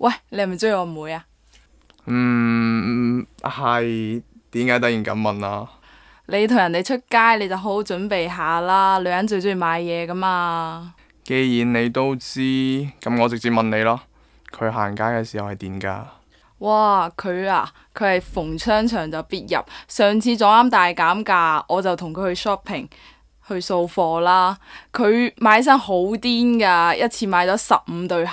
喂，你系咪追我妹啊？嗯，系。点解突然咁问啊？你同人哋出街，你就好好准备下啦。女人最中意买嘢噶嘛。既然你都知，咁我直接问你咯。佢行街嘅时候系点噶？哇，佢啊，佢系逢商场就必入。上次撞啱大减价，我就同佢去 shopping 去扫货啦。佢买身好癫噶，一次买咗十五对鞋。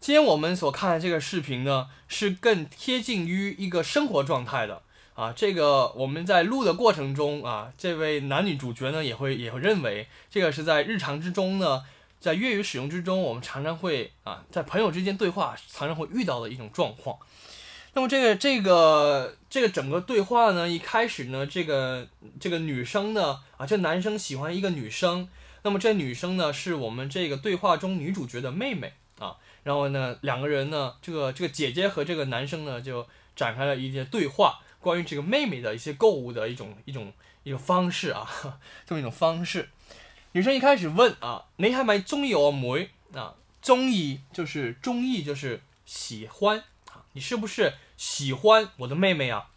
今天我们所看的这个视频呢，是更贴近于一个生活状态的啊。这个我们在录的过程中啊，这位男女主角呢也会也会认为，这个是在日常之中呢，在粤语使用之中，我们常常会啊，在朋友之间对话常常会遇到的一种状况。那么这个这个这个整个对话呢，一开始呢，这个这个女生呢啊，这男生喜欢一个女生，那么这女生呢，是我们这个对话中女主角的妹妹。然后呢，两个人呢，这个这个姐姐和这个男生呢，就展开了一些对话，关于这个妹妹的一些购物的一种一种一种方式啊，这么一种方式。女生一开始问啊：“你系咪中意我妹？”啊，中意就是中意就是喜欢啊，你是不是喜欢我的妹妹啊？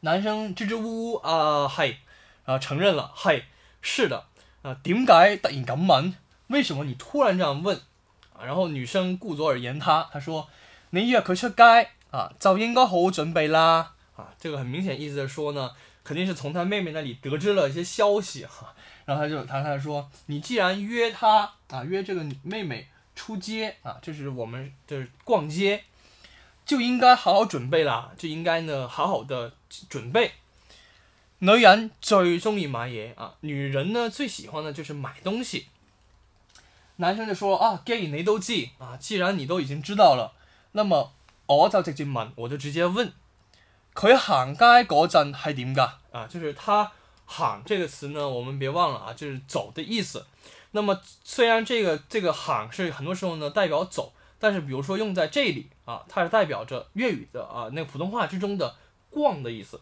男生支支吾吾啊，嘿，啊承认了，嘿，是的，啊点解突然咁问？为什么你突然这样问？然后女生顾左而言他，他说：“你约可出街啊，早应该好准备啦啊。”这个很明显意思的说呢，肯定是从他妹妹那里得知了一些消息哈。然后他就他他说：“你既然约他啊，约这个妹妹出街啊，就是我们的逛街，就应该好好准备啦，就应该呢好好的准备。女人最中意买嘢啊？女人呢最喜欢的就是买东西。”男生就说啊，gay 你都知啊，既然你都已经知道了，那么我在这进门我就直接问，佢行街嗰阵系点噶啊？就是他行这个词呢，我们别忘了啊，就是走的意思。那么虽然这个这个行是很多时候呢代表走，但是比如说用在这里啊，它是代表着粤语的啊那个普通话之中的逛的意思，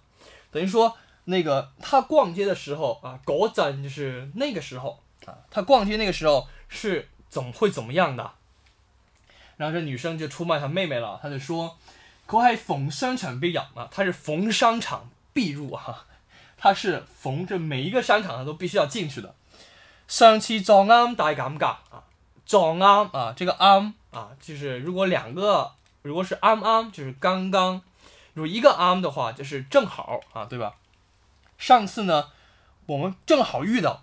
等于说那个他逛街的时候啊，嗰阵就是那个时候啊，他逛街那个时候。是怎么会怎么样的，然后这女生就出卖她妹妹了。她就说：“我系逢商场必养啊，她是逢商场必入哈，她是逢着每一个商场都必须要进去的。”上期撞啱大家尬啊？撞啱啊？这个啱啊，就是如果两个如果是啱啱，就是刚刚；如果一个啱的话，就是正好啊，对吧？上次呢，我们正好遇到。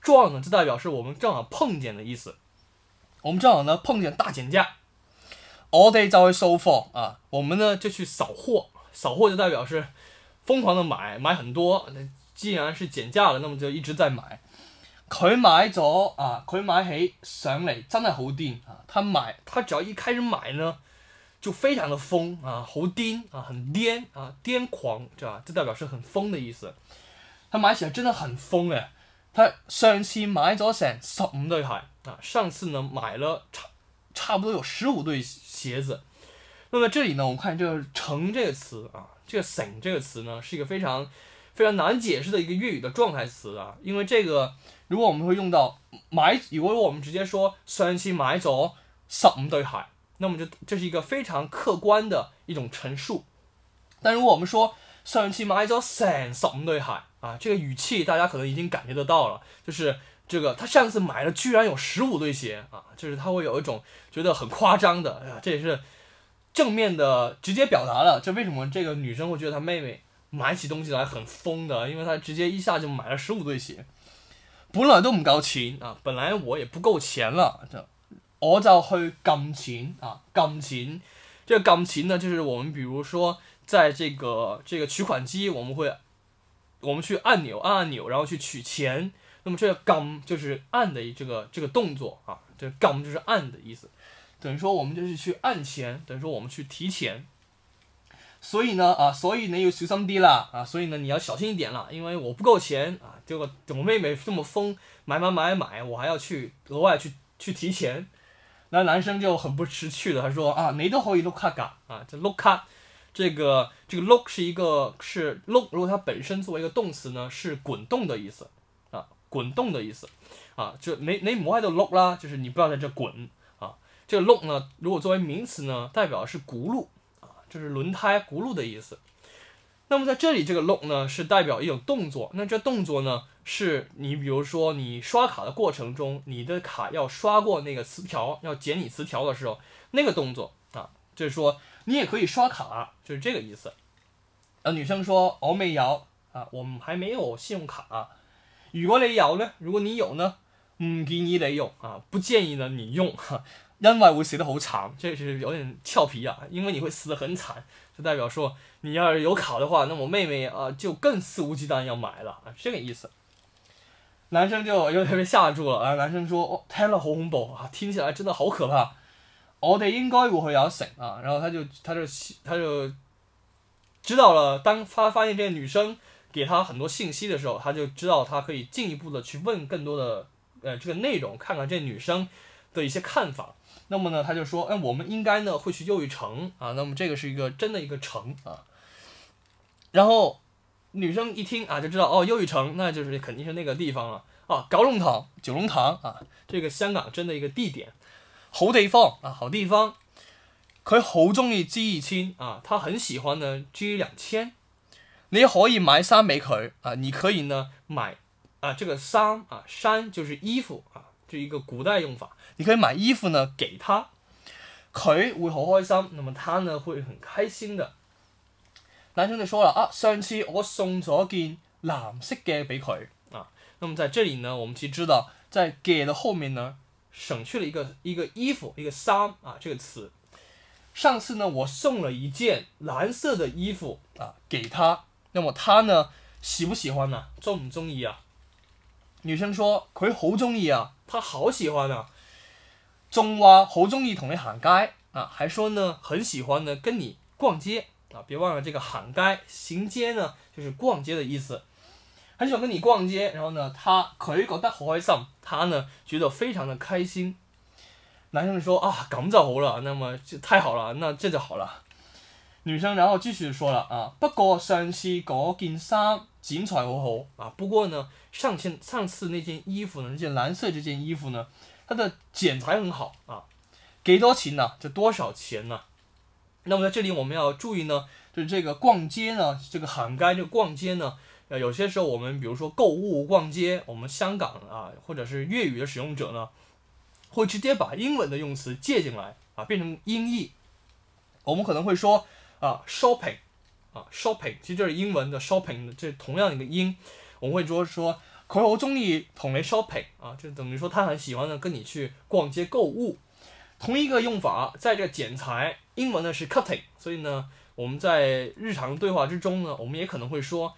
撞呢，就代表是我们正好碰见的意思。我们正好呢碰见大减价，all days a r so f 啊！我们呢就去扫货，扫货就代表是疯狂的买，买很多。那既然是减价了，那么就一直在买。佢买咗啊，佢买起上嚟真系好癫啊！他买，他只要一开始买呢，就非常的疯啊，好癫啊，很癫啊，癫狂，知道吧？这代表是很疯的意思。他买起来真的很疯哎。他上次买咗成十对鞋啊，上次呢买了差差不多有十五对鞋子。那么这里呢，我们看这个“成”这个词啊，这个“省”这个词呢是一个非常非常难解释的一个粤语的状态词啊。因为这个，如果我们会用到“买”，如果我们直接说“上次买左十对鞋”，那么就这是一个非常客观的一种陈述。但如果我们说，上一期买咗三十五对鞋啊，这个语气大家可能已经感觉得到了，就是这个他上次买了居然有十五对鞋啊，就是他会有一种觉得很夸张的，哎呀，这也是正面的直接表达了，这为什么这个女生会觉得她妹妹买起东西来很疯的？因为她直接一下就买了十五对鞋，本来都唔够钱啊，本来我也不够钱了，我就去揿钱啊，揿钱。这钢琴呢，就是我们比如说在这个这个取款机，我们会我们去按钮按按钮，然后去取钱。那么这“个钢”就是按的这个这个动作啊，这“钢”就是按的意思。等于说我们就是去按钱，等于说我们去提钱。所以呢，啊，所以呢又受三的了啊，所以呢你要小心一点了，因为我不够钱啊。结果我妹妹这么疯买买买买，我还要去额外去去提钱。那男生就很不识趣的，他说啊，你都可以 look 啊，啊，这 look，这个这个 look 是一个是 look，如果它本身作为一个动词呢，是滚动的意思，啊，滚动的意思，啊，就你你摸外就 look 啦，就是你不要在这滚，啊，这个 look 呢，如果作为名词呢，代表是轱辘，啊，就是轮胎轱辘的意思。那么在这里，这个“ look 呢，是代表一种动作。那这动作呢，是你比如说你刷卡的过程中，你的卡要刷过那个磁条，要剪你磁条的时候，那个动作啊，就是说你也可以刷卡，就是这个意思。啊，女生说：“我没摇啊，我们还没有信用卡。”雨过雷摇呢？如果你有呢，嗯，给你得有啊，不建议呢你用哈。因外无写的好惨，这是有点俏皮啊，因为你会死得很惨，就代表说你要是有卡的话，那我妹妹啊就更肆无忌惮要买了啊，这个意思。男生就有点被吓住了啊，男生说太了 h o r r l e 啊，听起来真的好可怕。我得应该如何要醒啊，然后他就他就他就知道了，当他发现这个女生给他很多信息的时候，他就知道他可以进一步的去问更多的呃这个内容，看看这女生的一些看法。那么呢，他就说，哎，我们应该呢会去又一城啊。那么这个是一个真的一个城啊。然后女生一听啊，就知道哦，又一城，那就是肯定是那个地方了啊。九龙塘，九龙塘啊，这个香港真的一个地点。好地方啊，好地方。佢好中意 G 二千啊，他很喜欢呢 G 两千。你可以买衫俾佢啊，你可以呢买啊这个衫啊衫就是衣服啊。是一个古代用法，你可以买衣服呢给他，佢会好开心。那么他呢会很开心的。男生就说了啊，上次我送咗件蓝色嘅俾佢啊。那么在这里呢，我们知知道在嘅的后面呢，省去了一个一个衣服一个衫啊这个词。上次呢我送了一件蓝色的衣服啊给他，那么他呢喜不喜欢呢？中唔中意啊？女生说佢好中意啊。他好喜欢啊，中挖好中意同你喊街啊，还说呢很喜欢呢跟你逛街啊，别忘了这个喊街行街呢就是逛街的意思，很喜欢跟你逛街，然后呢他可以得好开心，他呢觉得非常的开心。男生说啊，咁就好啦，那么就太好了，那这就好了。女生然后继续说了啊，不过上次嗰件衫。剪彩很好啊，不过呢，上前上次那件衣服呢，那件蓝色这件衣服呢，它的剪裁很好啊，给多少钱呢？就多少钱呢？那么在这里我们要注意呢，就是这个逛街呢，这个行街这个逛街呢，呃，有些时候我们比如说购物逛街，我们香港啊，或者是粤语的使用者呢，会直接把英文的用词借进来啊，变成音译，我们可能会说啊，shopping。啊，shopping，其实就是英文的 shopping，这同样一个音，我们会说说，哦，我中意同得 shopping 啊，就等于说他很喜欢呢跟你去逛街购物，同一个用法，在这剪裁，英文呢是 cutting，所以呢，我们在日常对话之中呢，我们也可能会说，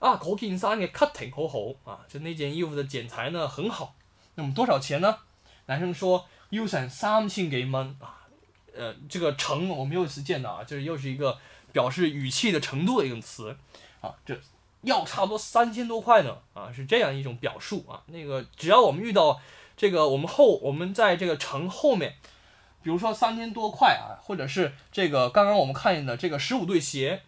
啊，i 件 g 服的 cutting 很好啊，就那件衣服的剪裁呢很好，那么多少钱呢？男生说，you send something 给们啊，呃，这个城我们又一次见到啊，就是又是一个。表示语气的程度的一种词，啊，这要差不多三千多块呢，啊，是这样一种表述啊。那个只要我们遇到这个，我们后我们在这个乘后面，比如说三千多块啊，或者是这个刚刚我们看见的这个十五对鞋，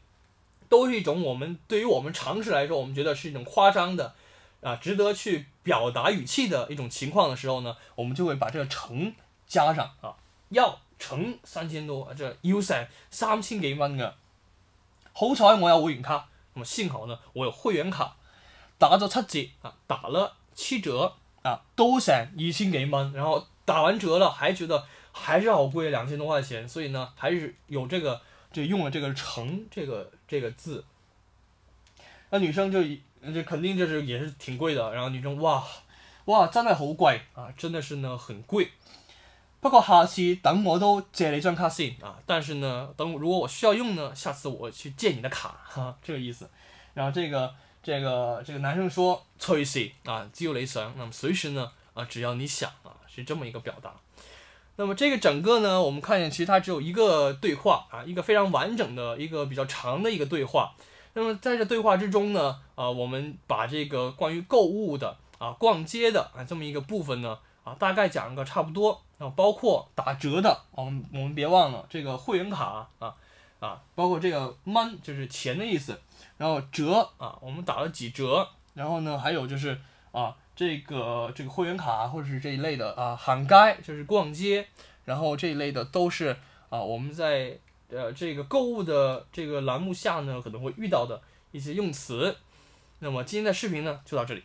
都是一种我们对于我们常识来说，我们觉得是一种夸张的啊，值得去表达语气的一种情况的时候呢，我们就会把这个乘加上啊，要乘三千多啊，这要乘三千几 e 个。好彩我有会员卡，咁啊幸好呢我有会员卡，打咗七折啊，打了七折啊，都成一千幾蚊，然后打完折了，还觉得还是好贵，两千多块钱，所以呢，还是有这个就用了这个成这个这个字。那女生就就肯定就是也是挺贵的，然后女生哇哇真的好贵啊，真的是呢很贵。包括下次等我都借了一张卡先啊，但是呢，等如果我需要用呢，下次我去借你的卡，哈，这个意思。然后这个这个这个男生说 t r 啊，自由雷想，那么随时呢，啊，只要你想啊，是这么一个表达。那么这个整个呢，我们看见其实它只有一个对话啊，一个非常完整的一个比较长的一个对话。那么在这对话之中呢，啊，我们把这个关于购物的啊，逛街的啊，这么一个部分呢。大概讲个差不多，然后包括打折的，我们我们别忘了这个会员卡啊啊，包括这个 man 就是钱的意思，然后折啊，我们打了几折，然后呢还有就是啊这个这个会员卡或者是这一类的啊喊街就是逛街，然后这一类的都是啊我们在呃这个购物的这个栏目下呢可能会遇到的一些用词，那么今天的视频呢就到这里。